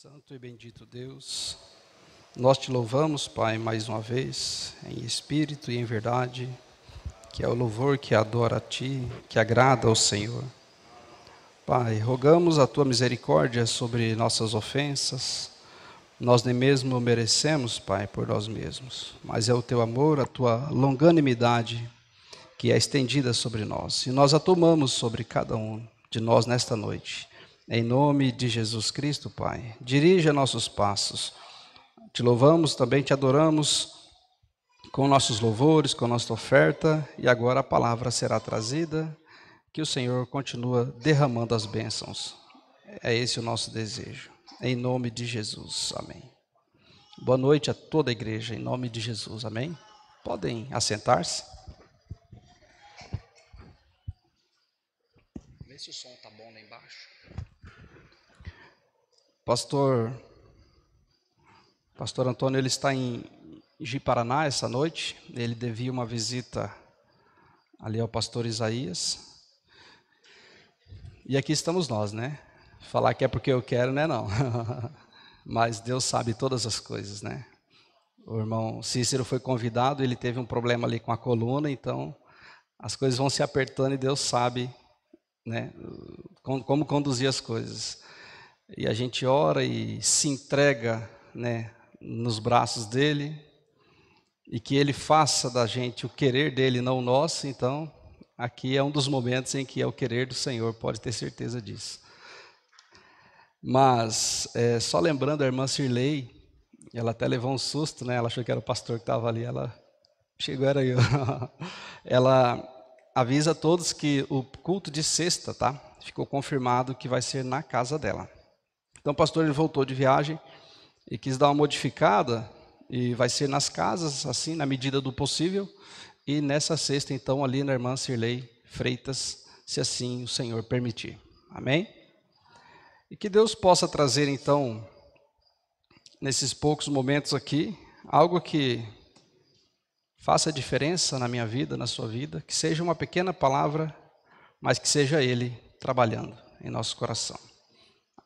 Santo e bendito Deus, nós te louvamos, Pai, mais uma vez, em espírito e em verdade, que é o louvor que adora a Ti, que agrada ao Senhor. Pai, rogamos a Tua misericórdia sobre nossas ofensas, nós nem mesmo merecemos, Pai, por nós mesmos, mas é o Teu amor, a Tua longanimidade que é estendida sobre nós, e nós a tomamos sobre cada um de nós nesta noite em nome de Jesus Cristo, Pai, dirija nossos passos. Te louvamos, também te adoramos com nossos louvores, com nossa oferta, e agora a palavra será trazida, que o Senhor continua derramando as bênçãos. É esse o nosso desejo. Em nome de Jesus. Amém. Boa noite a toda a igreja, em nome de Jesus. Amém. Podem assentar-se. Nesse som. Pastor Pastor Antônio ele está em Jiparaná essa noite. Ele devia uma visita ali ao pastor Isaías. E aqui estamos nós, né? Falar que é porque eu quero, né? Não. Mas Deus sabe todas as coisas, né? O irmão Cícero foi convidado, ele teve um problema ali com a coluna, então as coisas vão se apertando e Deus sabe, né? Como conduzir as coisas e a gente ora e se entrega né, nos braços dele, e que ele faça da gente o querer dele, não o nosso, então aqui é um dos momentos em que é o querer do Senhor, pode ter certeza disso. Mas, é, só lembrando, a irmã Sirlei, ela até levou um susto, né? Ela achou que era o pastor que estava ali, ela chegou, era eu. ela avisa a todos que o culto de sexta, tá? Ficou confirmado que vai ser na casa dela. Então o pastor ele voltou de viagem e quis dar uma modificada, e vai ser nas casas, assim, na medida do possível. E nessa sexta, então, ali na irmã Cirlei Freitas, se assim o Senhor permitir. Amém? E que Deus possa trazer, então, nesses poucos momentos aqui, algo que faça diferença na minha vida, na sua vida, que seja uma pequena palavra, mas que seja Ele trabalhando em nosso coração.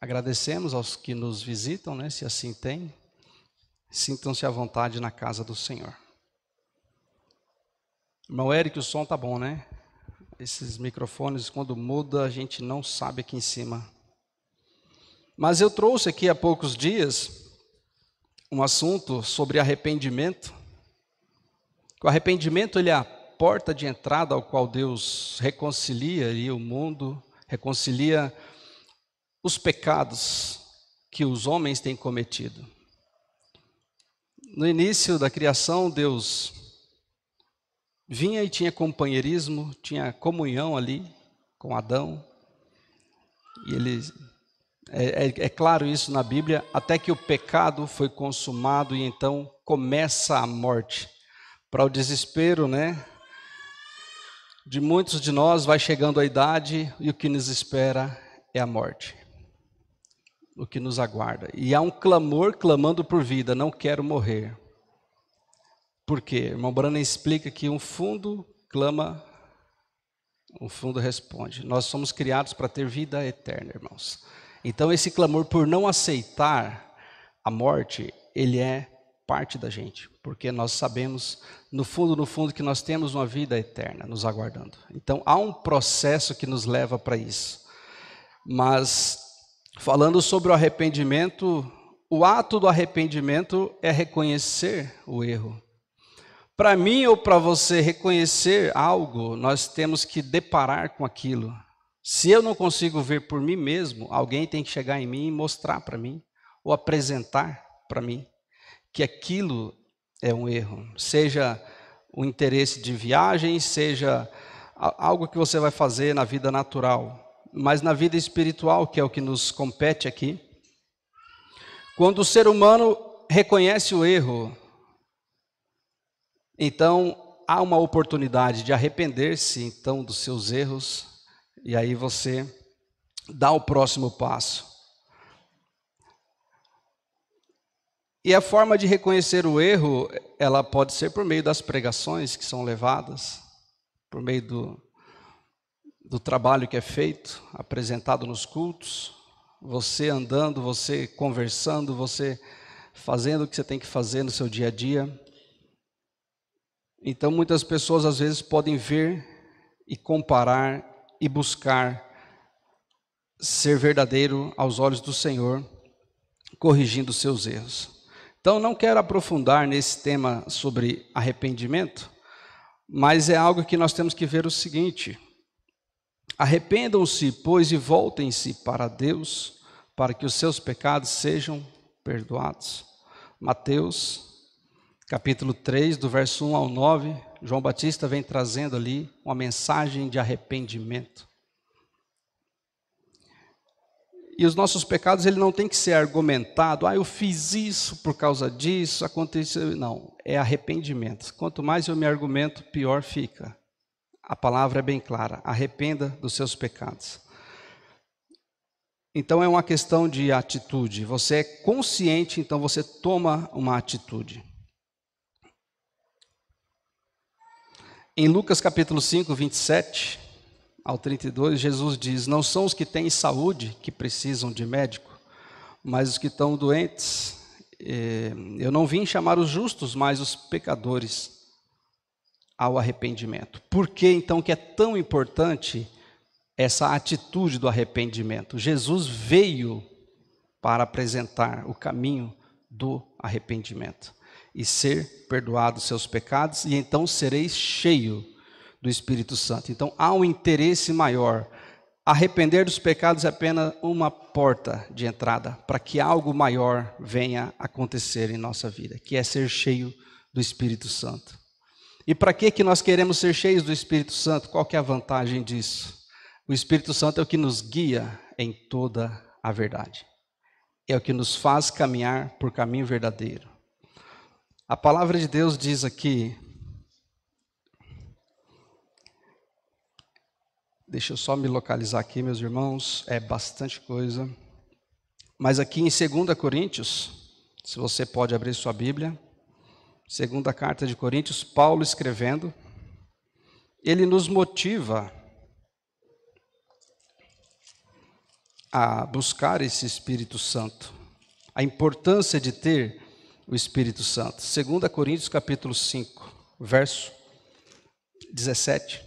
Agradecemos aos que nos visitam, né, se assim tem. Sintam-se à vontade na casa do Senhor. Irmão Eric, o som tá bom, né? Esses microfones, quando muda, a gente não sabe aqui em cima. Mas eu trouxe aqui há poucos dias um assunto sobre arrependimento. O arrependimento ele é a porta de entrada ao qual Deus reconcilia o mundo, reconcilia os pecados que os homens têm cometido. No início da criação, Deus vinha e tinha companheirismo, tinha comunhão ali com Adão. E ele é, é, é, claro isso na Bíblia, até que o pecado foi consumado e então começa a morte. Para o desespero, né? De muitos de nós vai chegando a idade e o que nos espera é a morte o que nos aguarda. E há um clamor clamando por vida, não quero morrer. Por quê? Irmão Branham explica que um fundo clama, um fundo responde. Nós somos criados para ter vida eterna, irmãos. Então esse clamor por não aceitar a morte, ele é parte da gente, porque nós sabemos no fundo, no fundo que nós temos uma vida eterna nos aguardando. Então há um processo que nos leva para isso. Mas falando sobre o arrependimento, o ato do arrependimento é reconhecer o erro. Para mim ou para você reconhecer algo, nós temos que deparar com aquilo. Se eu não consigo ver por mim mesmo, alguém tem que chegar em mim e mostrar para mim, ou apresentar para mim, que aquilo é um erro. Seja o interesse de viagem, seja algo que você vai fazer na vida natural mas na vida espiritual, que é o que nos compete aqui. Quando o ser humano reconhece o erro, então há uma oportunidade de arrepender-se então dos seus erros e aí você dá o próximo passo. E a forma de reconhecer o erro, ela pode ser por meio das pregações que são levadas, por meio do, do trabalho que é feito, apresentado nos cultos, você andando, você conversando, você fazendo o que você tem que fazer no seu dia a dia. Então, muitas pessoas às vezes podem ver e comparar e buscar ser verdadeiro aos olhos do Senhor, corrigindo seus erros. Então, não quero aprofundar nesse tema sobre arrependimento, mas é algo que nós temos que ver o seguinte: Arrependam-se, pois, e voltem-se para Deus, para que os seus pecados sejam perdoados. Mateus, capítulo 3, do verso 1 ao 9, João Batista vem trazendo ali uma mensagem de arrependimento. E os nossos pecados, ele não tem que ser argumentado, ah, eu fiz isso por causa disso, aconteceu. Não, é arrependimento. Quanto mais eu me argumento, pior fica a palavra é bem clara: arrependa dos seus pecados. Então é uma questão de atitude. Você é consciente, então você toma uma atitude. Em Lucas capítulo 5, 27 ao 32, Jesus diz: Não são os que têm saúde que precisam de médico, mas os que estão doentes. Eh, eu não vim chamar os justos, mas os pecadores ao arrependimento. Por que então que é tão importante essa atitude do arrependimento? Jesus veio para apresentar o caminho do arrependimento e ser perdoado seus pecados e então sereis cheio do Espírito Santo. Então há um interesse maior. Arrepender dos pecados é apenas uma porta de entrada para que algo maior venha acontecer em nossa vida, que é ser cheio do Espírito Santo. E para que, que nós queremos ser cheios do Espírito Santo? Qual que é a vantagem disso? O Espírito Santo é o que nos guia em toda a verdade. É o que nos faz caminhar por caminho verdadeiro. A palavra de Deus diz aqui. Deixa eu só me localizar aqui, meus irmãos, é bastante coisa. Mas aqui em 2 Coríntios, se você pode abrir sua Bíblia, segunda carta de Coríntios, Paulo escrevendo, ele nos motiva a buscar esse Espírito Santo, a importância de ter o Espírito Santo. 2 Coríntios capítulo 5, verso 17.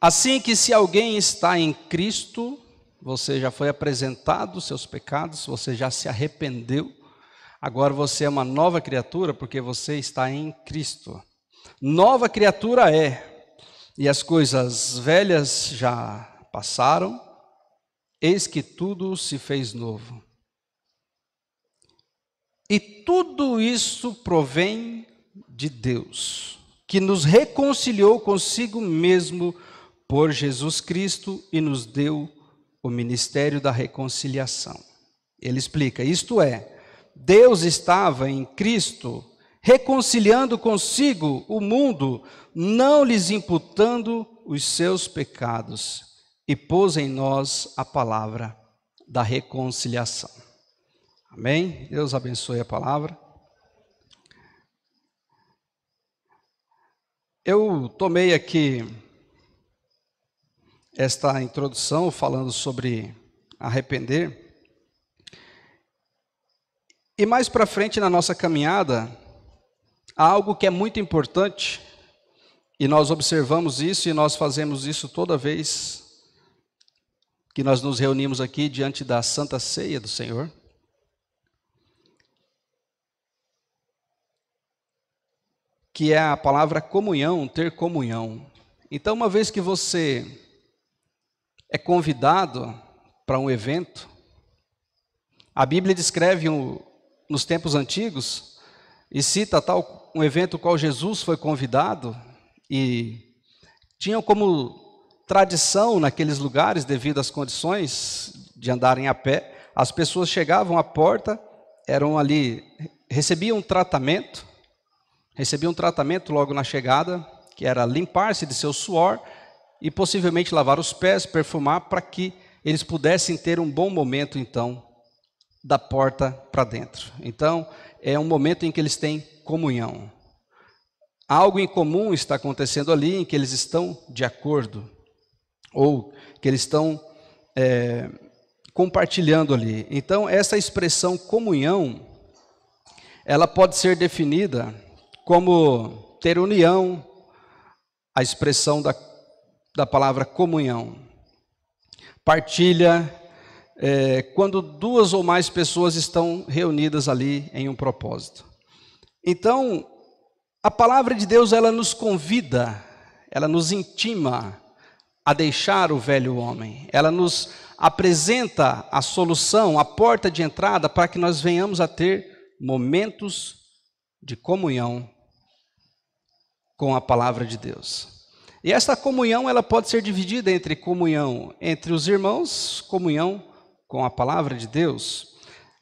Assim que se alguém está em Cristo, você já foi apresentado seus pecados, você já se arrependeu, agora você é uma nova criatura porque você está em Cristo. Nova criatura é, e as coisas velhas já passaram, eis que tudo se fez novo. E tudo isso provém de Deus, que nos reconciliou consigo mesmo por Jesus Cristo e nos deu o ministério da reconciliação. Ele explica: isto é, Deus estava em Cristo reconciliando consigo o mundo, não lhes imputando os seus pecados, e pôs em nós a palavra da reconciliação. Amém? Deus abençoe a palavra. Eu tomei aqui esta introdução falando sobre arrepender. E mais para frente na nossa caminhada, há algo que é muito importante, e nós observamos isso e nós fazemos isso toda vez que nós nos reunimos aqui diante da Santa Ceia do Senhor. Que é a palavra comunhão, ter comunhão. Então, uma vez que você é convidado para um evento, a Bíblia descreve um, nos tempos antigos e cita tal um evento ao qual Jesus foi convidado e tinham como tradição naqueles lugares devido às condições de andarem a pé, as pessoas chegavam à porta, eram ali recebiam um tratamento, recebiam um tratamento logo na chegada, que era limpar-se de seu suor e possivelmente lavar os pés, perfumar, para que eles pudessem ter um bom momento, então, da porta para dentro. Então, é um momento em que eles têm comunhão. Algo em comum está acontecendo ali, em que eles estão de acordo, ou que eles estão é, compartilhando ali. Então, essa expressão comunhão, ela pode ser definida como ter união, a expressão da da palavra comunhão. Partilha é, quando duas ou mais pessoas estão reunidas ali em um propósito. Então, a palavra de Deus ela nos convida, ela nos intima a deixar o velho homem. Ela nos apresenta a solução, a porta de entrada para que nós venhamos a ter momentos de comunhão com a palavra de Deus. E essa comunhão ela pode ser dividida entre comunhão entre os irmãos, comunhão com a palavra de Deus.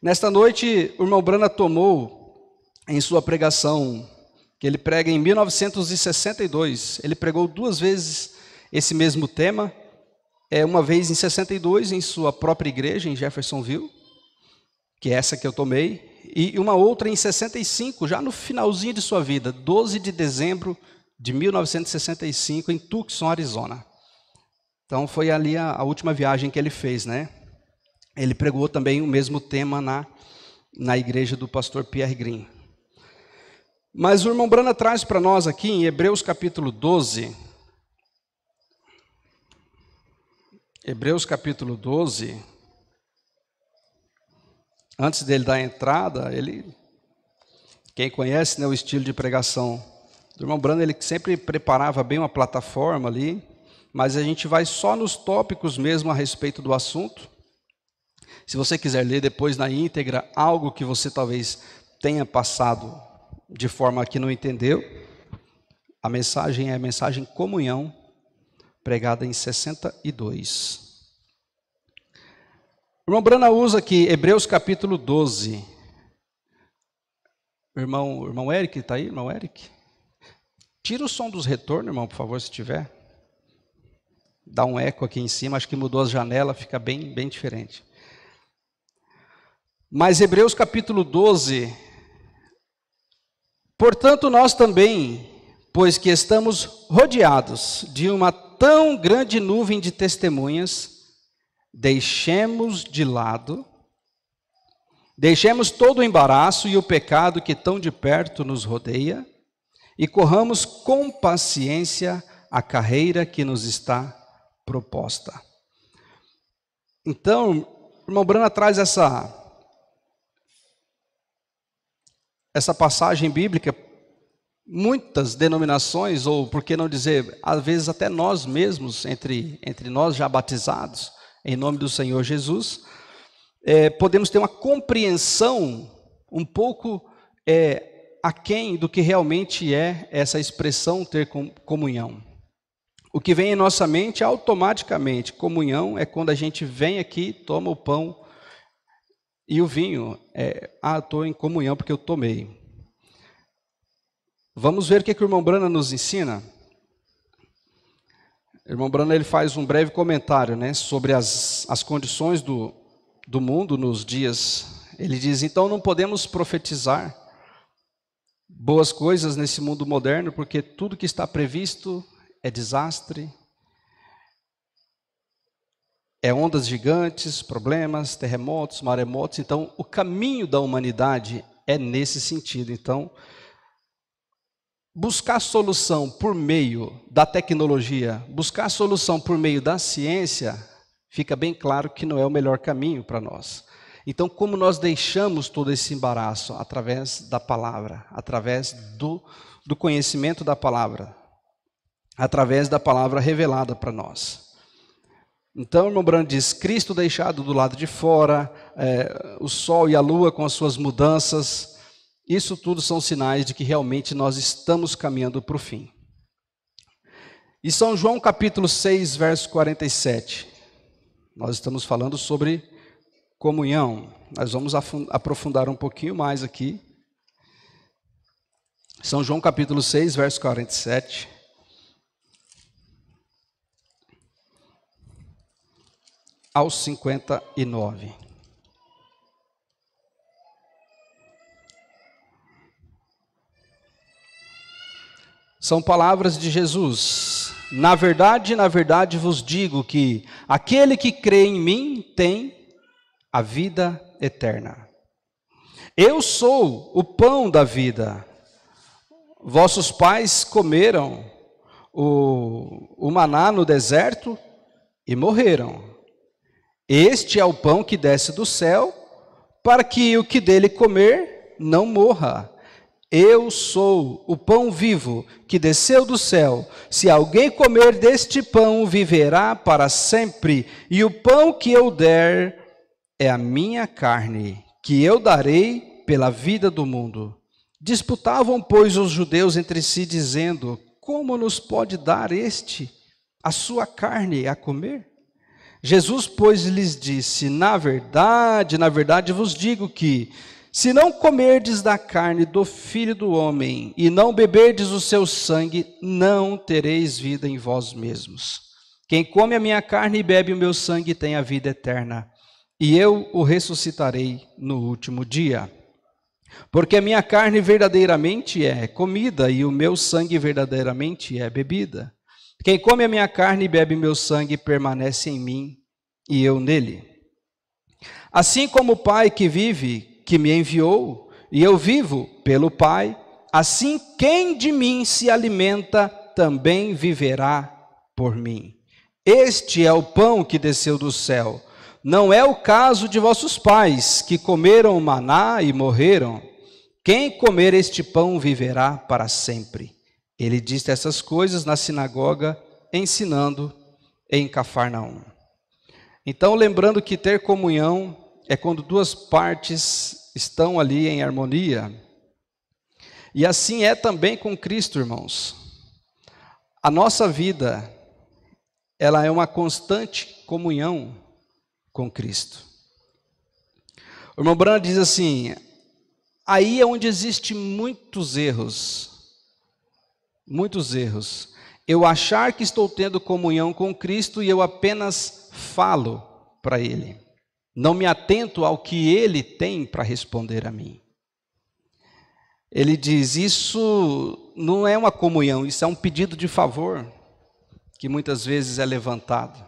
Nesta noite, o irmão Brana tomou em sua pregação que ele prega em 1962. Ele pregou duas vezes esse mesmo tema, é uma vez em 62 em sua própria igreja em Jeffersonville, que é essa que eu tomei, e uma outra em 65, já no finalzinho de sua vida, 12 de dezembro de 1965 em Tucson, Arizona. Então foi ali a, a, última viagem que ele fez, né? Ele pregou também o mesmo tema na, na igreja do pastor Pierre Green. Mas o irmão Brana traz para nós aqui em Hebreus capítulo 12. Hebreus capítulo 12. Antes dele dar a entrada, ele. Quem conhece né, o estilo de pregação o irmão Brando ele sempre preparava bem uma plataforma ali, mas a gente vai só nos tópicos mesmo a respeito do assunto. Se você quiser ler depois na íntegra algo que você talvez tenha passado de forma que não entendeu, a mensagem é a mensagem comunhão, pregada em 62. O irmão Brana usa aqui Hebreus capítulo 12. Irmão, irmão Eric, está aí, irmão Eric? Tira o som dos retornos, irmão, por favor, se tiver. Dá um eco aqui em cima, acho que mudou as janelas, fica bem, bem diferente. Mas Hebreus capítulo 12. Portanto, nós também, pois que estamos rodeados de uma tão grande nuvem de testemunhas, deixemos de lado, deixemos todo o embaraço e o pecado que tão de perto nos rodeia e corramos com paciência a carreira que nos está proposta. Então, irmão Brana traz essa essa passagem bíblica muitas denominações ou por que não dizer, às vezes até nós mesmos entre entre nós já batizados em nome do Senhor Jesus, é, podemos ter uma compreensão um pouco é, aquém do que realmente é essa expressão ter comunhão. O que vem em nossa mente automaticamente, comunhão, é quando a gente vem aqui, toma o pão e o vinho. É, ah, estou em comunhão porque eu tomei. Vamos ver o que, que o irmão Brana nos ensina. O irmão Brana ele faz um breve comentário né, sobre as, as condições do, do mundo nos dias. Ele diz: então não podemos profetizar boas coisas nesse mundo moderno, porque tudo que está previsto é desastre, é ondas gigantes, problemas, terremotos, maremotos. Então, o caminho da humanidade é nesse sentido. Então, buscar solução por meio da tecnologia, buscar solução por meio da ciência, fica bem claro que não é o melhor caminho para nós. Então, como nós deixamos todo esse embaraço? Através da palavra, através do, do conhecimento da palavra, através da palavra revelada para nós. Então, irmão Brando diz: Cristo deixado do lado de fora, é, o sol e a lua com as suas mudanças, isso tudo são sinais de que realmente nós estamos caminhando para o fim. E São João capítulo 6, verso 47. Nós estamos falando sobre comunhão. Nós vamos aprofundar um pouquinho mais aqui. São João capítulo 6, verso 47. Ao 59. São palavras de Jesus. Na verdade, na verdade vos digo que aquele que crê em mim tem a vida eterna. Eu sou o pão da vida. Vossos pais comeram o, o maná no deserto e morreram. Este é o pão que desce do céu, para que o que dele comer não morra. Eu sou o pão vivo que desceu do céu. Se alguém comer deste pão, viverá para sempre. E o pão que eu der é a minha carne, que eu darei pela vida do mundo. Disputavam, pois, os judeus entre si, dizendo: Como nos pode dar este a sua carne a comer? Jesus, pois, lhes disse: Na verdade, na verdade vos digo que, se não comerdes da carne do filho do homem e não beberdes o seu sangue, não tereis vida em vós mesmos. Quem come a minha carne e bebe o meu sangue tem a vida eterna e eu o ressuscitarei no último dia. Porque a minha carne verdadeiramente é comida e o meu sangue verdadeiramente é bebida. Quem come a minha carne e bebe meu sangue permanece em mim e eu nele. Assim como o Pai que vive, que me enviou, e eu vivo pelo Pai, assim quem de mim se alimenta também viverá por mim. Este é o pão que desceu do céu não é o caso de vossos pais, que comeram maná e morreram. Quem comer este pão viverá para sempre. Ele disse essas coisas na sinagoga, ensinando em Cafarnaum. Então, lembrando que ter comunhão é quando duas partes estão ali em harmonia. E assim é também com Cristo, irmãos. A nossa vida, ela é uma constante comunhão com Cristo. O irmão Branham diz assim: aí é onde existe muitos erros. Muitos erros. Eu achar que estou tendo comunhão com Cristo e eu apenas falo para Ele. Não me atento ao que Ele tem para responder a mim. Ele diz: Isso não é uma comunhão, isso é um pedido de favor que muitas vezes é levantado.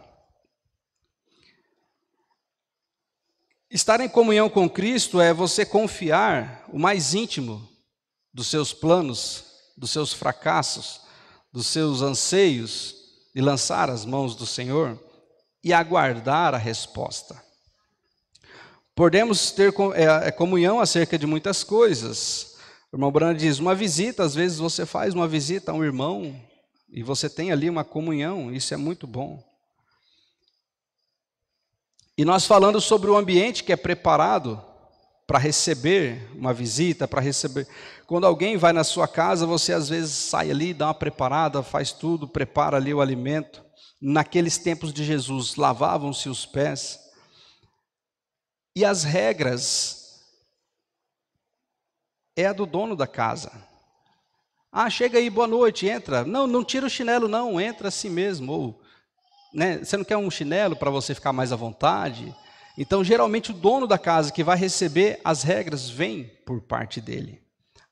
Estar em comunhão com Cristo é você confiar o mais íntimo dos seus planos, dos seus fracassos, dos seus anseios e lançar as mãos do Senhor e aguardar a resposta. Podemos ter é, é, comunhão acerca de muitas coisas. O irmão Brando diz: uma visita, às vezes você faz uma visita a um irmão e você tem ali uma comunhão, isso é muito bom. E nós falando sobre o ambiente que é preparado para receber uma visita, para receber. Quando alguém vai na sua casa, você às vezes sai ali, dá uma preparada, faz tudo, prepara ali o alimento. Naqueles tempos de Jesus, lavavam-se os pés. E as regras é a do dono da casa. Ah, chega aí, boa noite, entra. Não, não tira o chinelo, não, entra assim mesmo. Ou né? Você não quer um chinelo para você ficar mais à vontade? Então, geralmente, o dono da casa que vai receber as regras vem por parte dele.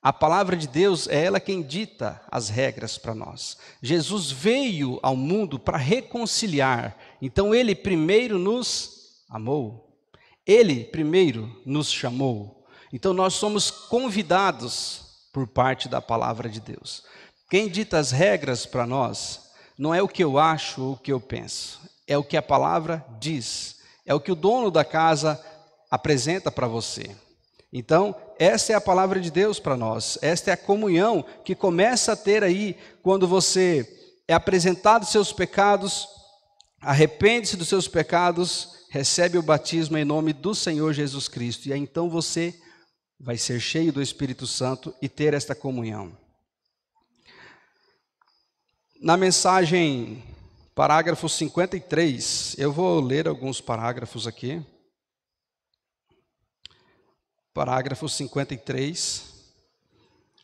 A palavra de Deus é ela quem dita as regras para nós. Jesus veio ao mundo para reconciliar. Então, ele primeiro nos amou. Ele primeiro nos chamou. Então, nós somos convidados por parte da palavra de Deus. Quem dita as regras para nós não é o que eu acho ou o que eu penso, é o que a palavra diz, é o que o dono da casa apresenta para você. Então, essa é a palavra de Deus para nós, esta é a comunhão que começa a ter aí quando você é apresentado seus pecados, arrepende-se dos seus pecados, recebe o batismo em nome do Senhor Jesus Cristo, e aí então você vai ser cheio do Espírito Santo e ter esta comunhão. Na mensagem, parágrafo 53, eu vou ler alguns parágrafos aqui. Parágrafo 53.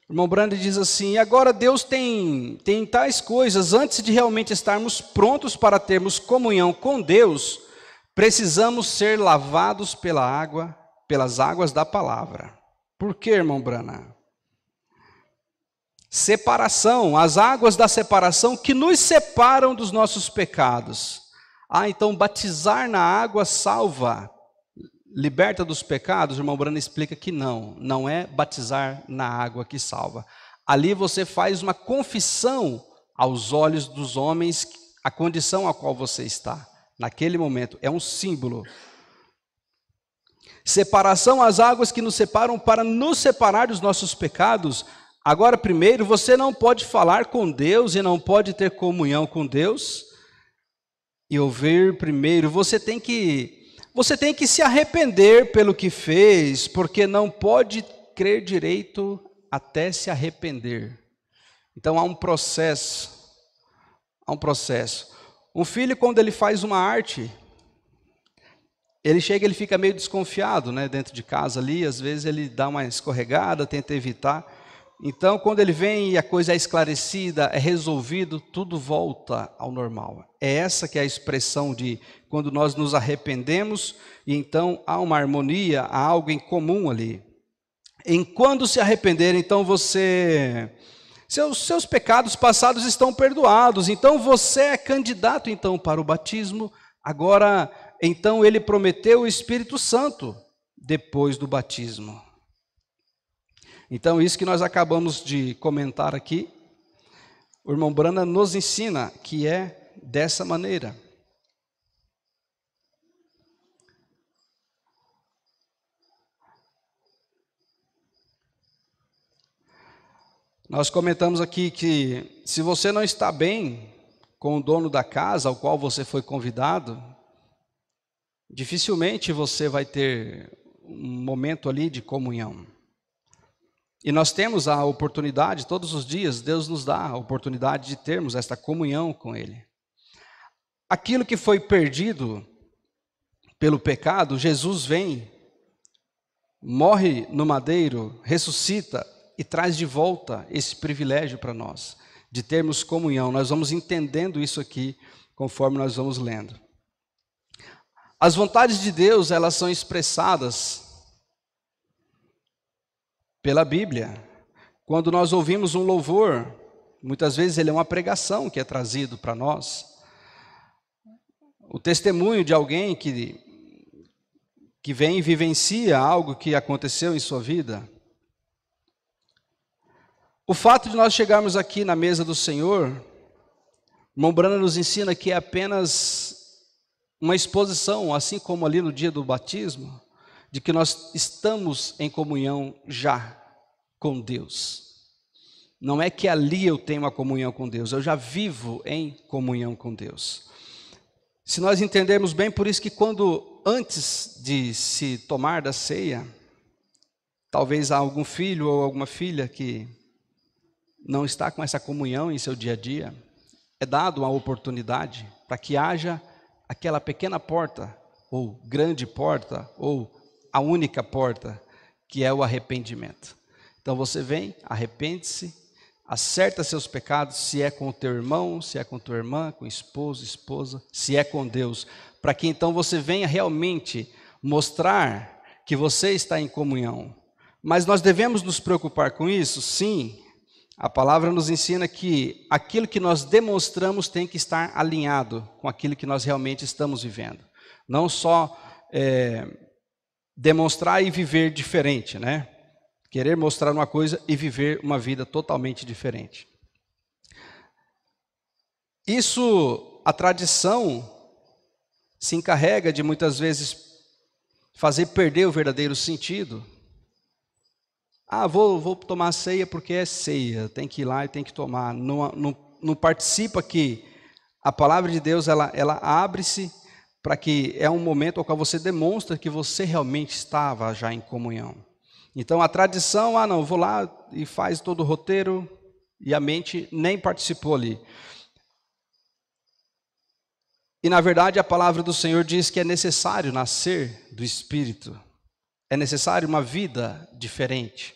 O irmão Brando diz assim: agora Deus tem, tem tais coisas, antes de realmente estarmos prontos para termos comunhão com Deus, precisamos ser lavados pela água, pelas águas da palavra. Por que, irmão Brana? separação, as águas da separação que nos separam dos nossos pecados. Ah, então batizar na água salva, liberta dos pecados? O irmão Brana explica que não, não é batizar na água que salva. Ali você faz uma confissão aos olhos dos homens a condição a qual você está naquele momento, é um símbolo. Separação às águas que nos separam para nos separar dos nossos pecados, Agora, primeiro, você não pode falar com Deus e não pode ter comunhão com Deus e ouvir primeiro. Você tem que você tem que se arrepender pelo que fez, porque não pode crer direito até se arrepender. Então há um processo, há um processo. Um filho quando ele faz uma arte, ele chega, ele fica meio desconfiado, né, dentro de casa ali, às vezes ele dá uma escorregada, tenta evitar. Então, quando ele vem e a coisa é esclarecida, é resolvido, tudo volta ao normal. É essa que é a expressão de quando nós nos arrependemos e então há uma harmonia, há algo em comum ali. Em quando se arrepender, então você seus, seus pecados passados estão perdoados. Então você é candidato então para o batismo. Agora, então ele prometeu o Espírito Santo depois do batismo. Então, isso que nós acabamos de comentar aqui, o irmão Brana nos ensina que é dessa maneira. Nós comentamos aqui que se você não está bem com o dono da casa ao qual você foi convidado, dificilmente você vai ter um momento ali de comunhão. E nós temos a oportunidade, todos os dias, Deus nos dá a oportunidade de termos esta comunhão com Ele. Aquilo que foi perdido pelo pecado, Jesus vem, morre no madeiro, ressuscita e traz de volta esse privilégio para nós, de termos comunhão. Nós vamos entendendo isso aqui conforme nós vamos lendo. As vontades de Deus, elas são expressadas pela Bíblia. Quando nós ouvimos um louvor, muitas vezes ele é uma pregação que é trazido para nós. O testemunho de alguém que, que vem e vivencia algo que aconteceu em sua vida. O fato de nós chegarmos aqui na mesa do Senhor, Mombrana nos ensina que é apenas uma exposição, assim como ali no dia do batismo, de que nós estamos em comunhão já com Deus. Não é que ali eu tenho uma comunhão com Deus, eu já vivo em comunhão com Deus. Se nós entendermos bem, por isso que quando antes de se tomar da ceia, talvez há algum filho ou alguma filha que não está com essa comunhão em seu dia a dia, é dado uma oportunidade para que haja aquela pequena porta ou grande porta ou a única porta, que é o arrependimento. Então você vem, arrepende-se, acerta seus pecados, se é com o teu irmão, se é com tua irmã, com esposo, esposa, se é com Deus, para que então você venha realmente mostrar que você está em comunhão. Mas nós devemos nos preocupar com isso? Sim. A palavra nos ensina que aquilo que nós demonstramos tem que estar alinhado com aquilo que nós realmente estamos vivendo. Não só é, demonstrar e viver diferente, né? Querer mostrar uma coisa e viver uma vida totalmente diferente. Isso, a tradição se encarrega de muitas vezes fazer perder o verdadeiro sentido. Ah, vou, vou tomar ceia porque é ceia, tem que ir lá e tem que tomar. Não, não, não participa que a palavra de Deus ela, ela abre-se para que é um momento ao qual você demonstra que você realmente estava já em comunhão. Então a tradição, ah não, vou lá e faz todo o roteiro e a mente nem participou ali. E na verdade a palavra do Senhor diz que é necessário nascer do espírito. É necessário uma vida diferente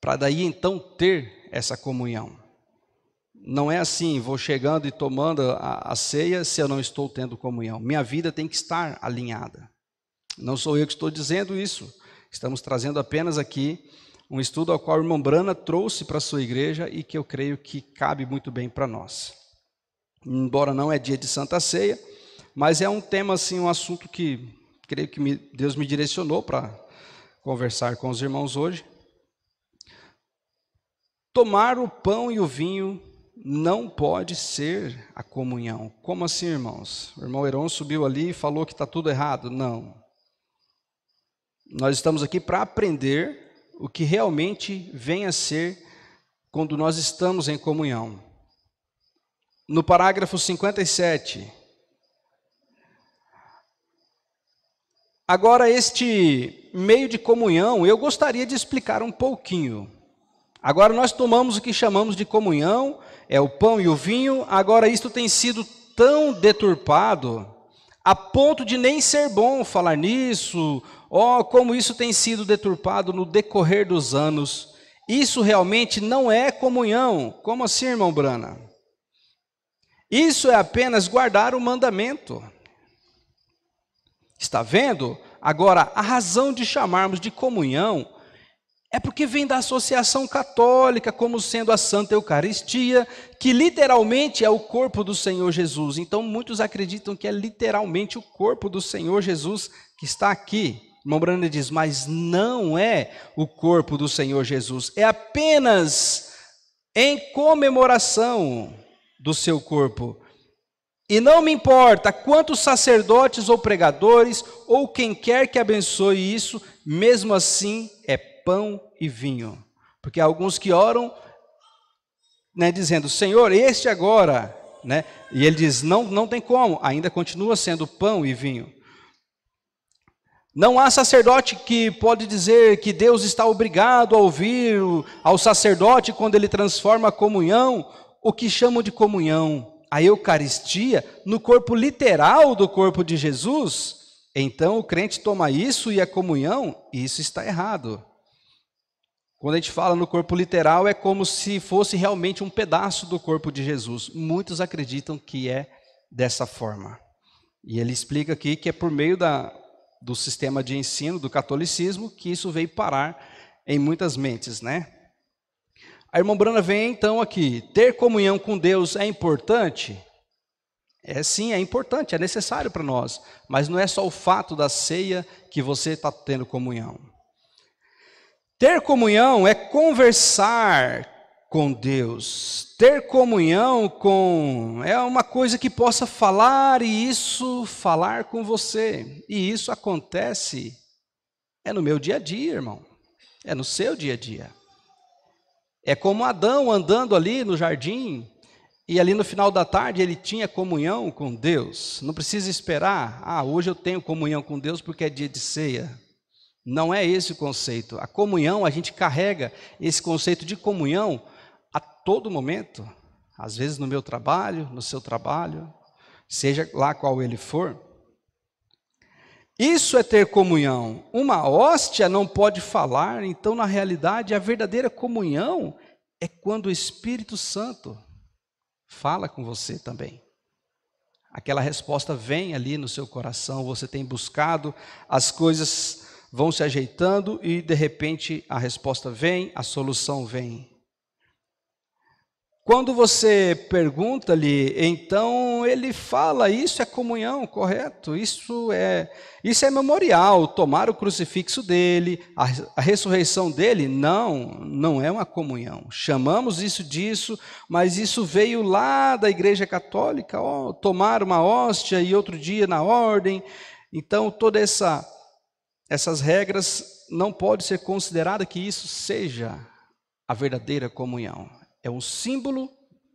para daí então ter essa comunhão. Não é assim, vou chegando e tomando a, a, ceia se eu não estou tendo comunhão. Minha vida tem que estar alinhada. Não sou eu que estou dizendo isso. Estamos trazendo apenas aqui um estudo ao qual o irmão Brana trouxe para a sua igreja e que eu creio que cabe muito bem para nós. Embora não é dia de Santa Ceia, mas é um tema, assim, um assunto que creio que me, Deus me direcionou para conversar com os irmãos hoje. Tomar o pão e o vinho não pode ser a comunhão. Como assim, irmãos? O irmão Heron subiu ali e falou que está tudo errado. Não. Nós estamos aqui para aprender o que realmente vem a ser quando nós estamos em comunhão. No parágrafo 57. Agora, este meio de comunhão, eu gostaria de explicar um pouquinho. Agora, nós tomamos o que chamamos de comunhão é o pão e o vinho, agora isto tem sido tão deturpado a ponto de nem ser bom falar nisso. Oh, como isso tem sido deturpado no decorrer dos anos. Isso realmente não é comunhão. Como assim, irmão Brana? Isso é apenas guardar o mandamento. Está vendo? Agora, a razão de chamarmos de comunhão é porque vem da associação católica como sendo a Santa Eucaristia, que literalmente é o corpo do Senhor Jesus. Então muitos acreditam que é literalmente o corpo do Senhor Jesus que está aqui. Irmão Brana diz, mas não é o corpo do Senhor Jesus, é apenas em comemoração do seu corpo. E não me importa quantos sacerdotes ou pregadores ou quem quer que abençoe isso, mesmo assim é pão e vinho. Porque há alguns que oram né, dizendo, Senhor, este agora. Né? E ele diz, não, não tem como, ainda continua sendo pão e vinho. Não há sacerdote que pode dizer que Deus está obrigado a ouvir ao sacerdote quando ele transforma a comunhão, o que chamam de comunhão, a Eucaristia, no corpo literal do corpo de Jesus. Então o crente toma isso e a comunhão, e isso está errado. Quando a gente fala no corpo literal, é como se fosse realmente um pedaço do corpo de Jesus. Muitos acreditam que é dessa forma. E ele explica aqui que é por meio da, do sistema de ensino do catolicismo que isso veio parar em muitas mentes, né? A irmã Brana vem então aqui. Ter comunhão com Deus é importante? É sim, é importante, é necessário para nós. Mas não é só o fato da ceia que você está tendo comunhão. Ter comunhão é conversar com Deus. Ter comunhão com é uma coisa que possa falar e isso falar com você. E isso acontece é no meu dia a dia, irmão. É no seu dia a dia. É como Adão andando ali no jardim e ali no final da tarde ele tinha comunhão com Deus. Não precisa esperar, ah, hoje eu tenho comunhão com Deus porque é dia de ceia. Não é esse o conceito. A comunhão, a gente carrega esse conceito de comunhão a todo momento, às vezes no meu trabalho, no seu trabalho, seja lá qual ele for. Isso é ter comunhão. Uma hóstia não pode falar, então, na realidade, a verdadeira comunhão é quando o Espírito Santo fala com você também. Aquela resposta vem ali no seu coração, você tem buscado as coisas vão se ajeitando e de repente a resposta vem, a solução vem. Quando você pergunta-lhe, então ele fala, isso é comunhão, correto? Isso é, isso é memorial, tomar o crucifixo dele, a, a ressurreição dele, não, não é uma comunhão. Chamamos isso disso, mas isso veio lá da Igreja Católica, ó, tomar uma hóstia e outro dia na ordem. Então toda essa essas regras não pode ser considerada que isso seja a verdadeira comunhão. É um símbolo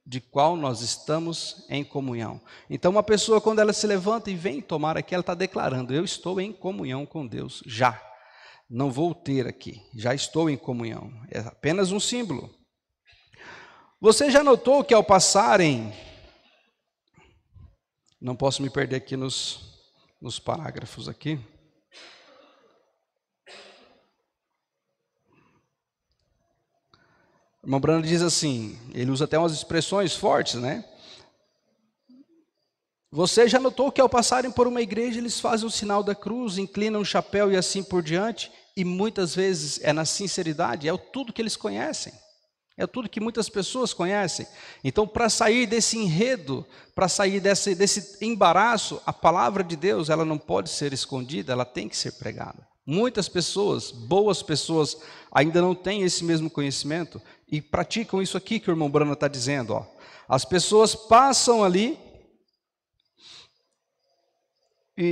de qual nós estamos em comunhão. Então, uma pessoa, quando ela se levanta e vem tomar aqui, ela está declarando: Eu estou em comunhão com Deus já. Não vou ter aqui, já estou em comunhão. É apenas um símbolo. Você já notou que ao passarem. Não posso me perder aqui nos, nos parágrafos aqui. irmão Brando diz assim, ele usa até umas expressões fortes, né? Você já notou que ao passarem por uma igreja, eles fazem o sinal da cruz, inclinam o chapéu e assim por diante, e muitas vezes é na sinceridade, é tudo que eles conhecem. É tudo que muitas pessoas conhecem. Então, para sair desse enredo, para sair desse, desse embaraço, a palavra de Deus, ela não pode ser escondida, ela tem que ser pregada. Muitas pessoas, boas pessoas, ainda não têm esse mesmo conhecimento e praticam isso aqui que o irmão Brana está dizendo. Ó. As pessoas passam ali e,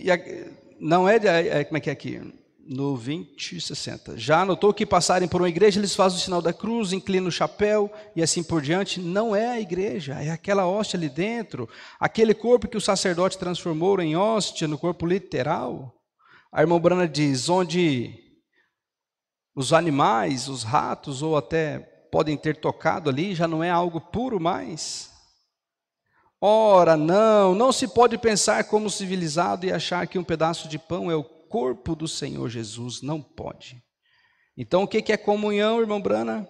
e, e não é, é, é, como é que é aqui? No 20 e 60. Já notou que passarem por uma igreja, eles fazem o sinal da cruz, inclinam o chapéu e assim por diante. Não é a igreja, é aquela hóstia ali dentro, aquele corpo que o sacerdote transformou em hóstia, no corpo literal. A irmã Brana diz: onde os animais, os ratos ou até podem ter tocado ali, já não é algo puro mais. Ora, não, não se pode pensar como civilizado e achar que um pedaço de pão é o corpo do Senhor Jesus, não pode. Então, o que é comunhão, irmão Brana?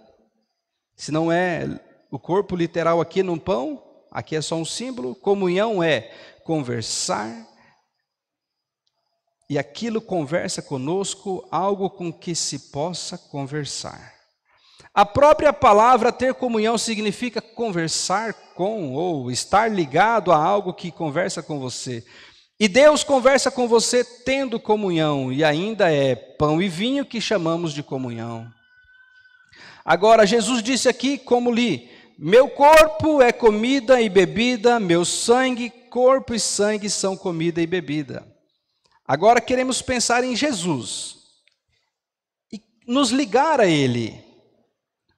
Se não é o corpo literal aqui num pão, aqui é só um símbolo, comunhão é conversar, e aquilo conversa conosco algo com que se possa conversar. A própria palavra ter comunhão significa conversar com ou estar ligado a algo que conversa com você. E Deus conversa com você tendo comunhão, e ainda é pão e vinho que chamamos de comunhão. Agora, Jesus disse aqui, como li: Meu corpo é comida e bebida, meu sangue, corpo e sangue são comida e bebida. Agora queremos pensar em Jesus e nos ligar a Ele.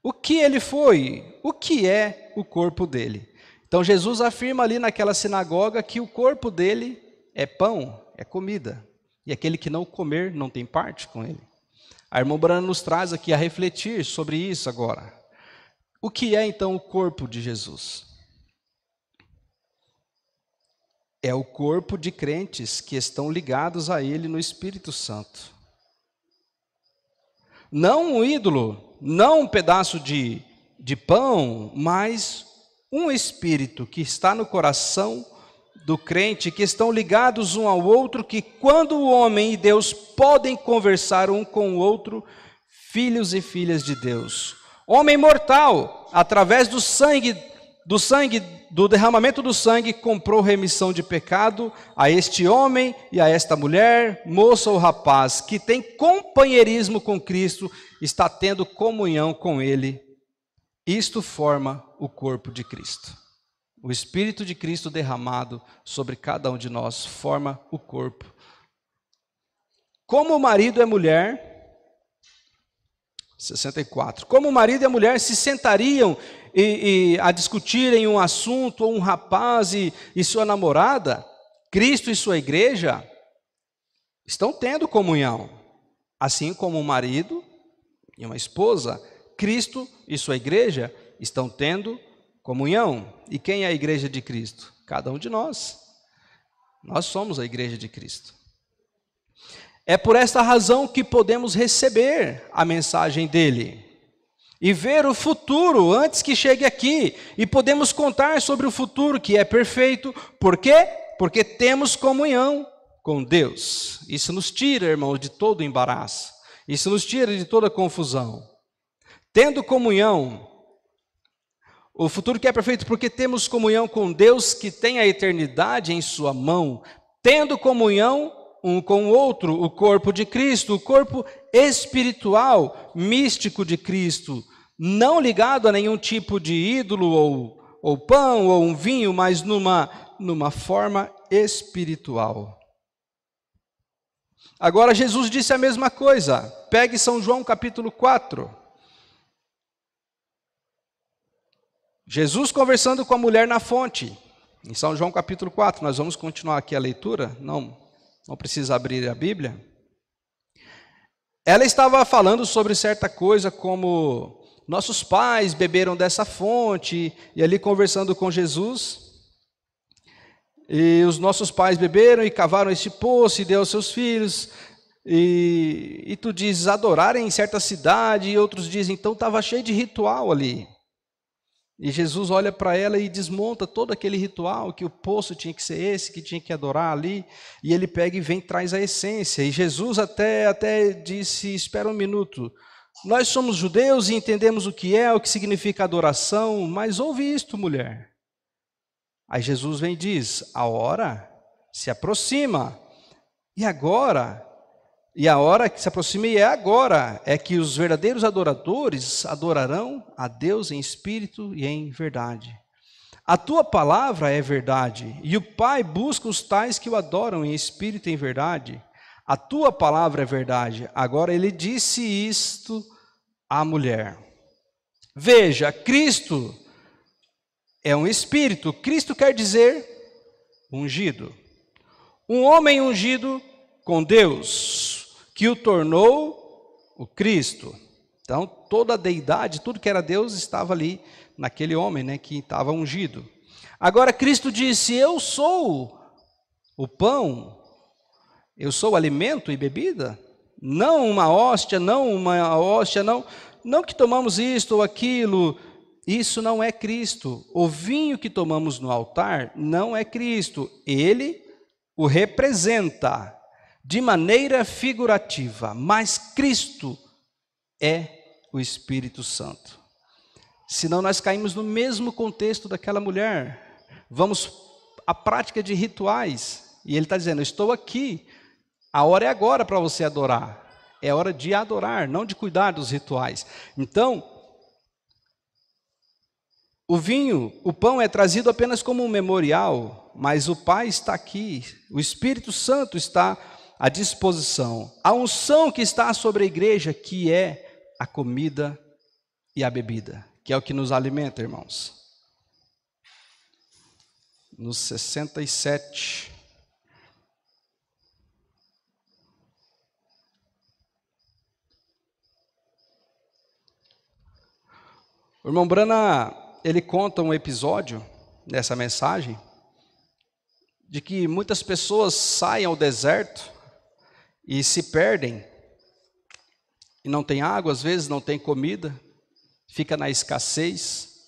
O que Ele foi? O que é o corpo dele? Então Jesus afirma ali naquela sinagoga que o corpo dele é pão, é comida. E aquele que não comer não tem parte com ele. A irmã Brana nos traz aqui a refletir sobre isso agora. O que é então o corpo de Jesus? é o corpo de crentes que estão ligados a Ele no Espírito Santo. Não um ídolo, não um pedaço de, de pão, mas um Espírito que está no coração do crente, que estão ligados um ao outro, que quando o homem e Deus podem conversar um com o outro, filhos e filhas de Deus. Homem mortal, através do sangue, do sangue do derramamento do sangue comprou remissão de pecado a este homem e a esta mulher, moça ou rapaz, que tem companheirismo com Cristo, está tendo comunhão com Ele. Isto forma o corpo de Cristo. O Espírito de Cristo derramado sobre cada um de nós forma o corpo. Como o marido é mulher, 64. Como o marido e a mulher se sentariam e, e a discutirem um assunto, ou um rapaz e, e sua namorada, Cristo e sua igreja estão tendo comunhão. Assim como o marido e uma esposa, Cristo e sua igreja estão tendo comunhão. E quem é a igreja de Cristo? Cada um de nós. Nós somos a igreja de Cristo. É por esta razão que podemos receber a mensagem dele e ver o futuro antes que chegue aqui, e podemos contar sobre o futuro que é perfeito, por quê? Porque temos comunhão com Deus. Isso nos tira, irmãos, de todo embaraço, isso nos tira de toda confusão. Tendo comunhão, o futuro que é perfeito, porque temos comunhão com Deus que tem a eternidade em Sua mão, tendo comunhão um com o outro, o corpo de Cristo, o corpo espiritual, místico de Cristo, não ligado a nenhum tipo de ídolo ou, ou pão ou um vinho, mas numa, numa forma espiritual. Agora Jesus disse a mesma coisa. Pegue São João capítulo 4. Jesus conversando com a mulher na fonte. Em São João capítulo 4, nós vamos continuar aqui a leitura? Não, não precisa abrir a Bíblia. Ela estava falando sobre certa coisa como nossos pais beberam dessa fonte, e ali conversando com Jesus, e os nossos pais beberam e cavaram este poço e deu aos seus filhos, e, e tu dizes adorarem em certa cidade, e outros dizem, então estava cheio de ritual ali. E Jesus olha para ela e desmonta todo aquele ritual que o poço tinha que ser esse, que tinha que adorar ali, e ele pega e vem traz a essência. E Jesus até até disse: "Espera um minuto. Nós somos judeus e entendemos o que é, o que significa adoração, mas ouve isto, mulher." Aí Jesus vem e diz: "A hora se aproxima. E agora e a hora que se aproxima e é agora, é que os verdadeiros adoradores adorarão a Deus em espírito e em verdade. A tua palavra é verdade, e o Pai busca os tais que o adoram em espírito e em verdade. A tua palavra é verdade. Agora ele disse isto à mulher. Veja, Cristo é um espírito. Cristo quer dizer ungido. Um homem ungido com Deus que o tornou o Cristo. Então, toda a deidade, tudo que era Deus estava ali naquele homem, né, que estava ungido. Agora Cristo disse: "Eu sou o pão, eu sou alimento e bebida, não uma hóstia, não uma hóstia, não, não que tomamos isto ou aquilo, isso não é Cristo. O vinho que tomamos no altar não é Cristo, ele o representa de maneira figurativa, mas Cristo é o Espírito Santo. Senão nós caímos no mesmo contexto daquela mulher. Vamos à prática de rituais. E ele está dizendo: Estou aqui, a hora é agora para você adorar. É hora de adorar, não de cuidar dos rituais. Então, o vinho, o pão é trazido apenas como um memorial, mas o Pai está aqui, o Espírito Santo está a disposição, a unção que está sobre a igreja, que é a comida e a bebida, que é o que nos alimenta, irmãos. No 67. O irmão Brana, ele conta um episódio nessa mensagem de que muitas pessoas saem ao deserto e se perdem, e não tem água, às vezes não tem comida, fica na escassez,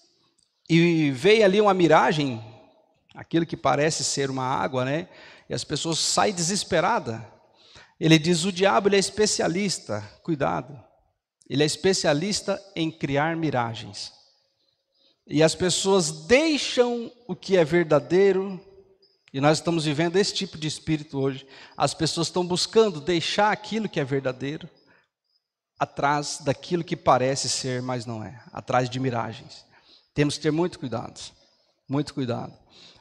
e veio ali uma miragem, aquilo que parece ser uma água, né? E as pessoas saem desesperadas. Ele diz: o diabo ele é especialista, cuidado, ele é especialista em criar miragens. E as pessoas deixam o que é verdadeiro e nós estamos vivendo esse tipo de espírito hoje. As pessoas estão buscando deixar aquilo que é verdadeiro atrás daquilo que parece ser, mas não é, atrás de miragens. Temos que ter muito cuidado, muito cuidado.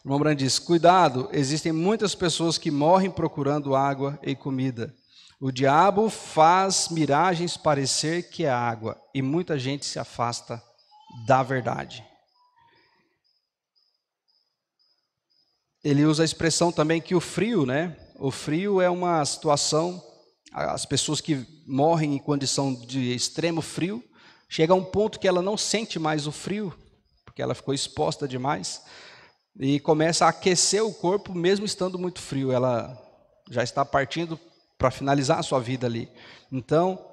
O irmão Brand diz: cuidado, existem muitas pessoas que morrem procurando água e comida. O diabo faz miragens parecer que é água e muita gente se afasta da verdade. ele usa a expressão também que o frio, né? O frio é uma situação, as pessoas que morrem em condição de extremo frio, chega a um ponto que ela não sente mais o frio, porque ela ficou exposta demais, e começa a aquecer o corpo mesmo estando muito frio, ela já está partindo para finalizar a sua vida ali. Então,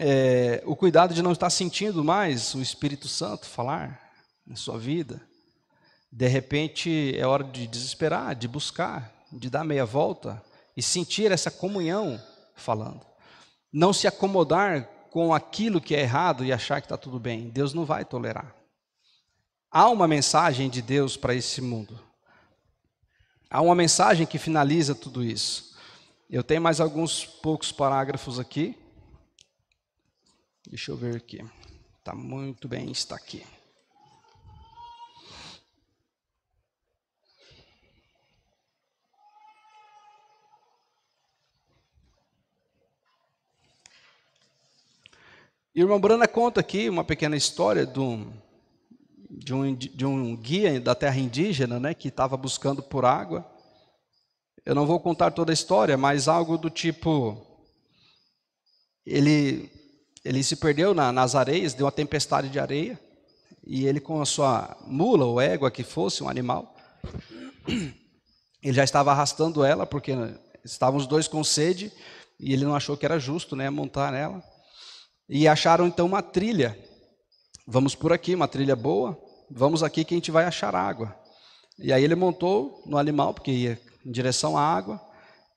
é, o cuidado de não estar sentindo mais o Espírito Santo falar na sua vida, de repente é hora de desesperar, de buscar, de dar meia volta e sentir essa comunhão falando. Não se acomodar com aquilo que é errado e achar que está tudo bem. Deus não vai tolerar. Há uma mensagem de Deus para esse mundo. Há uma mensagem que finaliza tudo isso. Eu tenho mais alguns poucos parágrafos aqui. Deixa eu ver aqui. Está muito bem, está aqui. Irmã irmão Brana conta aqui uma pequena história de um, de um, de um guia da terra indígena, né, que estava buscando por água. Eu não vou contar toda a história, mas algo do tipo: ele, ele se perdeu na, nas areias, deu uma tempestade de areia, e ele, com a sua mula ou égua que fosse, um animal, ele já estava arrastando ela, porque estavam os dois com sede, e ele não achou que era justo né, montar nela. E acharam então uma trilha. Vamos por aqui, uma trilha boa. Vamos aqui que a gente vai achar água. E aí ele montou no animal, porque ia em direção à água.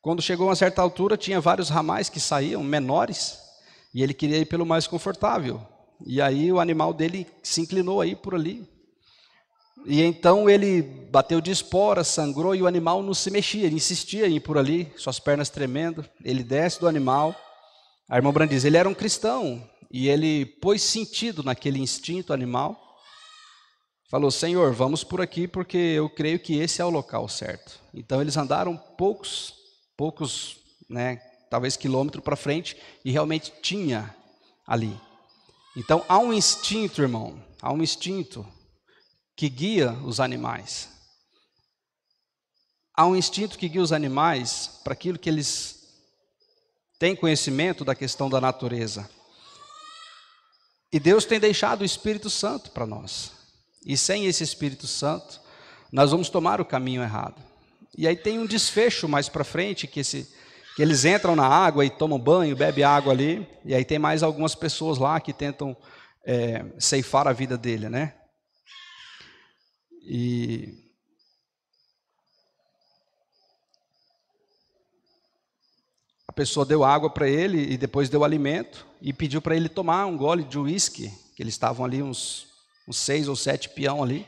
Quando chegou a uma certa altura, tinha vários ramais que saíam, menores, e ele queria ir pelo mais confortável. E aí o animal dele se inclinou aí por ali. E então ele bateu de espora, sangrou e o animal não se mexia, ele insistia em ir por ali, suas pernas tremendo. Ele desce do animal a irmã Brand diz: ele era um cristão e ele pôs sentido naquele instinto animal. Falou: Senhor, vamos por aqui porque eu creio que esse é o local certo. Então eles andaram poucos, poucos, né, talvez quilômetro para frente e realmente tinha ali. Então há um instinto, irmão, há um instinto que guia os animais. Há um instinto que guia os animais para aquilo que eles tem conhecimento da questão da natureza. E Deus tem deixado o Espírito Santo para nós. E sem esse Espírito Santo, nós vamos tomar o caminho errado. E aí tem um desfecho mais para frente que esse que eles entram na água e tomam banho, bebem água ali, e aí tem mais algumas pessoas lá que tentam é, ceifar a vida dele, né? E pessoa deu água para ele e depois deu alimento e pediu para ele tomar um gole de uísque, que eles estavam ali uns, uns seis ou sete peão ali.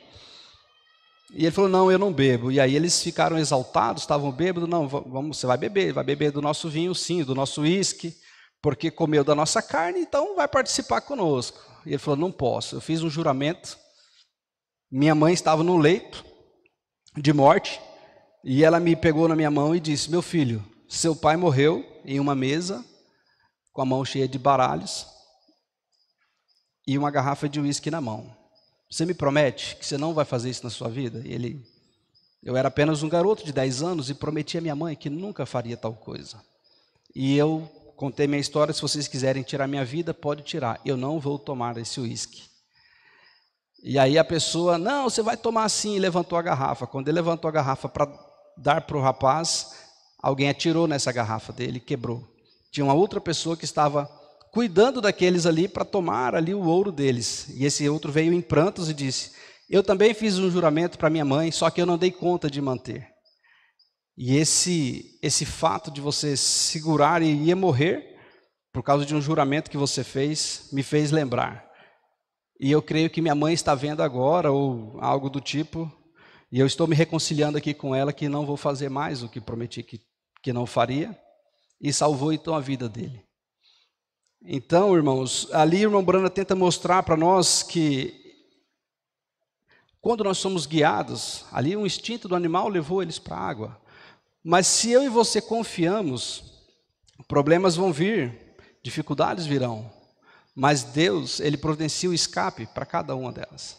E ele falou: Não, eu não bebo. E aí eles ficaram exaltados, estavam bêbados. Não, vamos, você vai beber, vai beber do nosso vinho, sim, do nosso uísque, porque comeu da nossa carne, então vai participar conosco. E ele falou: Não posso. Eu fiz um juramento. Minha mãe estava no leito de morte e ela me pegou na minha mão e disse: Meu filho, seu pai morreu em uma mesa, com a mão cheia de baralhos e uma garrafa de uísque na mão. Você me promete que você não vai fazer isso na sua vida? E ele, eu era apenas um garoto de 10 anos e prometi à minha mãe que nunca faria tal coisa. E eu contei minha história, se vocês quiserem tirar minha vida, pode tirar. Eu não vou tomar esse uísque. E aí a pessoa, não, você vai tomar sim, e levantou a garrafa. Quando ele levantou a garrafa para dar para o rapaz, Alguém atirou nessa garrafa dele, quebrou. Tinha uma outra pessoa que estava cuidando daqueles ali para tomar ali o ouro deles. E esse outro veio em prantos e disse: Eu também fiz um juramento para minha mãe, só que eu não dei conta de manter. E esse esse fato de você segurar e ia morrer por causa de um juramento que você fez, me fez lembrar. E eu creio que minha mãe está vendo agora ou algo do tipo, e eu estou me reconciliando aqui com ela que não vou fazer mais o que prometi que que não faria, e salvou então a vida dele. Então, irmãos, ali o irmão Brana tenta mostrar para nós que quando nós somos guiados, ali um instinto do animal levou eles para a água. Mas se eu e você confiamos, problemas vão vir, dificuldades virão. Mas Deus, ele providencia o escape para cada uma delas.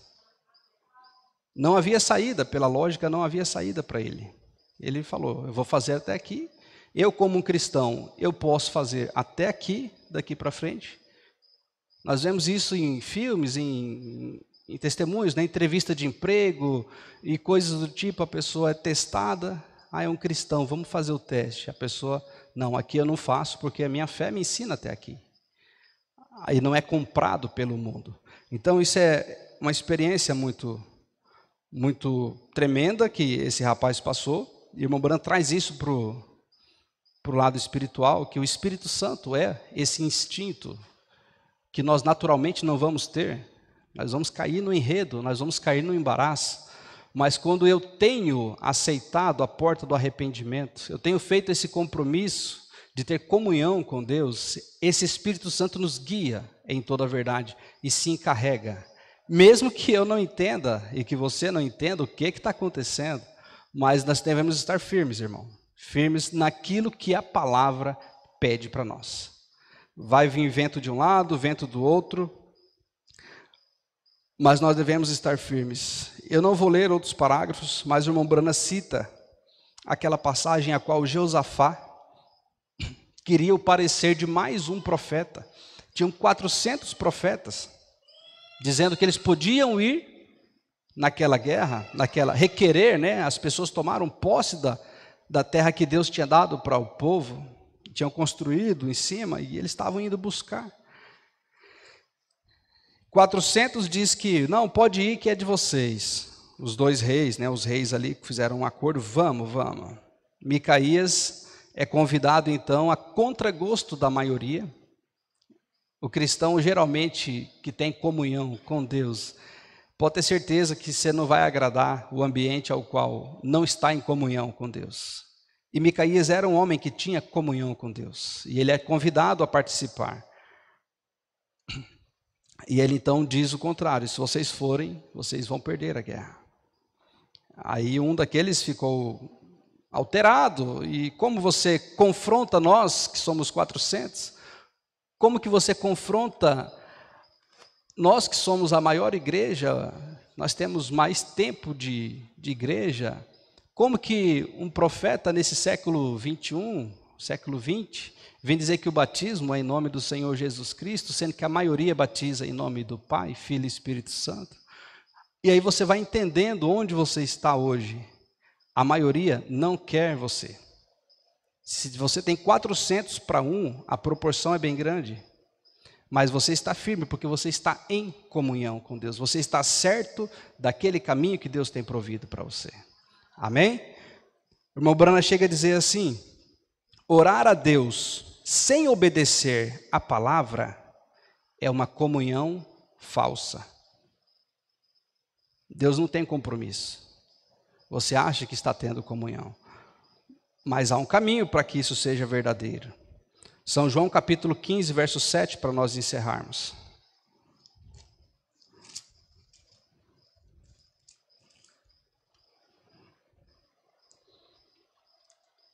Não havia saída, pela lógica, não havia saída para ele. Ele falou: Eu vou fazer até aqui. Eu, como um cristão, eu posso fazer até aqui, daqui para frente. Nós vemos isso em filmes, em, em testemunhos, na né? entrevista de emprego e coisas do tipo. A pessoa é testada. Ah, é um cristão, vamos fazer o teste. A pessoa, não, aqui eu não faço porque a minha fé me ensina até aqui. Aí não é comprado pelo mundo. Então isso é uma experiência muito, muito tremenda que esse rapaz passou irmão Branham traz isso para o lado espiritual, que o Espírito Santo é esse instinto que nós naturalmente não vamos ter. Nós vamos cair no enredo, nós vamos cair no embaraço. Mas quando eu tenho aceitado a porta do arrependimento, eu tenho feito esse compromisso de ter comunhão com Deus, esse Espírito Santo nos guia em toda a verdade e se encarrega. Mesmo que eu não entenda e que você não entenda o que está acontecendo, mas nós devemos estar firmes, irmão. Firmes naquilo que a palavra pede para nós. Vai vir vento de um lado, vento do outro, mas nós devemos estar firmes. Eu não vou ler outros parágrafos, mas o irmão Brana cita aquela passagem a qual Jeosafá queria o parecer de mais um profeta. Tinham 400 profetas, dizendo que eles podiam ir naquela guerra, naquela requerer, né? As pessoas tomaram posse da, da terra que Deus tinha dado para o povo, tinham construído em cima e eles estavam indo buscar. 400 diz que não pode ir que é de vocês. Os dois reis, né, os reis ali que fizeram um acordo, vamos, vamos. Micaías é convidado então a contragosto da maioria. O cristão geralmente que tem comunhão com Deus, Pode ter certeza que você não vai agradar o ambiente ao qual não está em comunhão com Deus. E Micaías era um homem que tinha comunhão com Deus, e ele é convidado a participar. E ele então diz o contrário: se vocês forem, vocês vão perder a guerra. Aí um daqueles ficou alterado, e como você confronta nós, que somos 400, como que você confronta nós que somos a maior igreja, nós temos mais tempo de, de igreja, como que um profeta nesse século 21, século 20, vem dizer que o batismo é em nome do Senhor Jesus Cristo, sendo que a maioria batiza em nome do Pai, Filho e Espírito Santo? E aí você vai entendendo onde você está hoje. A maioria não quer você. Se você tem 400 para um, a proporção é bem grande mas você está firme, porque você está em comunhão com Deus, você está certo daquele caminho que Deus tem provido para você. Amém? O irmão Brana chega a dizer assim: orar a Deus sem obedecer a palavra é uma comunhão falsa. Deus não tem compromisso. Você acha que está tendo comunhão, mas há um caminho para que isso seja verdadeiro. São João capítulo 15, verso 7, para nós encerrarmos.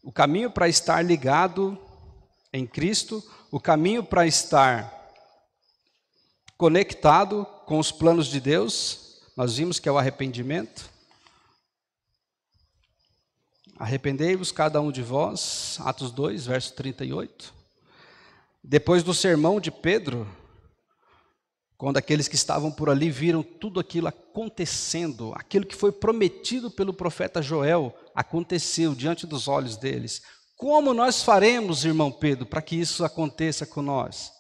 O caminho para estar ligado em Cristo, o caminho para estar conectado com os planos de Deus, nós vimos que é o arrependimento. Arrependei-vos cada um de vós, Atos 2, verso 38. Depois do sermão de Pedro, quando aqueles que estavam por ali viram tudo aquilo acontecendo, aquilo que foi prometido pelo profeta Joel aconteceu diante dos olhos deles. Como nós faremos, irmão Pedro, para que isso aconteça com nós?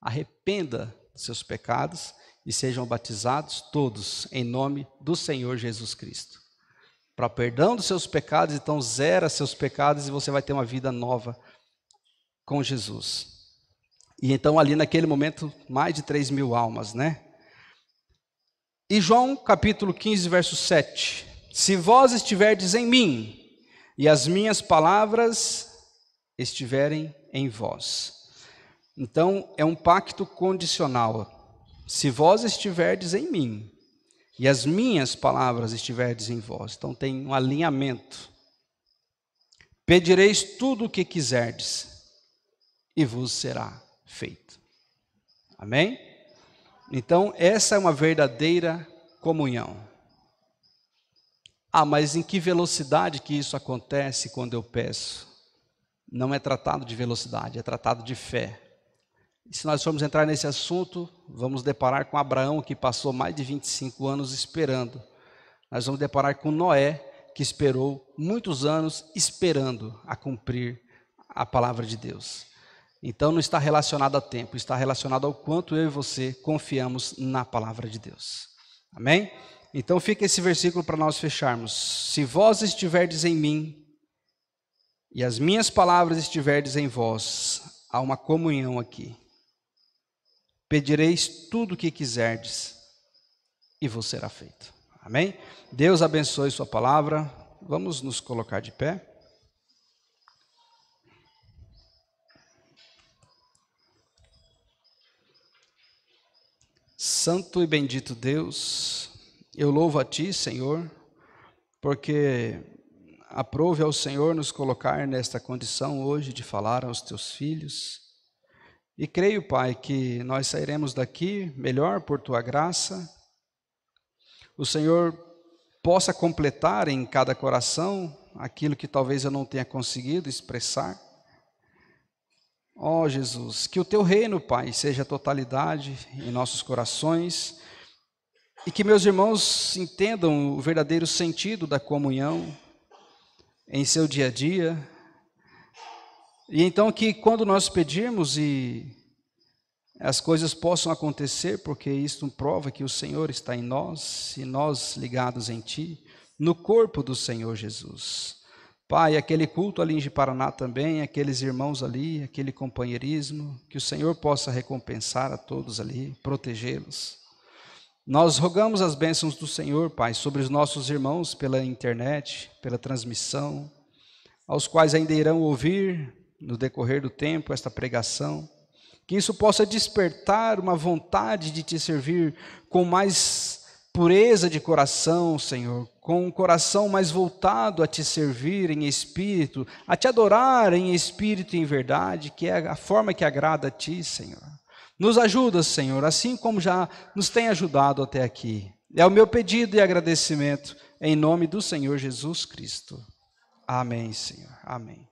Arrependa dos seus pecados e sejam batizados todos em nome do Senhor Jesus Cristo. Para perdão dos seus pecados, então zera seus pecados e você vai ter uma vida nova com Jesus. E então, ali naquele momento, mais de 3 mil almas, né? E João capítulo 15, verso 7. Se vós estiverdes em mim, e as minhas palavras estiverem em vós. Então, é um pacto condicional. Se vós estiverdes em mim, e as minhas palavras estiverdes em vós. Então, tem um alinhamento. Pedireis tudo o que quiserdes, e vos será feito. Amém? Então, essa é uma verdadeira comunhão. Ah, mas em que velocidade que isso acontece quando eu peço? Não é tratado de velocidade, é tratado de fé. E se nós formos entrar nesse assunto, vamos deparar com Abraão, que passou mais de 25 anos esperando. Nós vamos deparar com Noé, que esperou muitos anos esperando a cumprir a palavra de Deus. Então não está relacionado a tempo, está relacionado ao quanto eu e você confiamos na palavra de Deus. Amém? Então fica esse versículo para nós fecharmos. Se vós estiverdes em mim e as minhas palavras estiverdes em vós, há uma comunhão aqui. Pedireis tudo o que quiserdes e vos será feito. Amém? Deus abençoe sua palavra. Vamos nos colocar de pé. Santo e bendito Deus, eu louvo a Ti, Senhor, porque aprove ao Senhor nos colocar nesta condição hoje de falar aos Teus filhos. E creio, Pai, que nós sairemos daqui melhor por Tua graça. O Senhor possa completar em cada coração aquilo que talvez eu não tenha conseguido expressar Ó oh, Jesus, que o teu reino, Pai, seja totalidade em nossos corações e que meus irmãos entendam o verdadeiro sentido da comunhão em seu dia a dia. E então que quando nós pedirmos e as coisas possam acontecer, porque isto prova que o Senhor está em nós e nós ligados em ti, no corpo do Senhor Jesus. Pai, aquele culto ali em Paraná também, aqueles irmãos ali, aquele companheirismo, que o Senhor possa recompensar a todos ali, protegê-los. Nós rogamos as bênçãos do Senhor, Pai, sobre os nossos irmãos pela internet, pela transmissão, aos quais ainda irão ouvir no decorrer do tempo esta pregação. Que isso possa despertar uma vontade de te servir com mais pureza de coração, Senhor, com um coração mais voltado a te servir em espírito, a te adorar em espírito e em verdade, que é a forma que agrada a ti, Senhor. Nos ajuda, Senhor, assim como já nos tem ajudado até aqui. É o meu pedido e agradecimento em nome do Senhor Jesus Cristo. Amém, Senhor. Amém.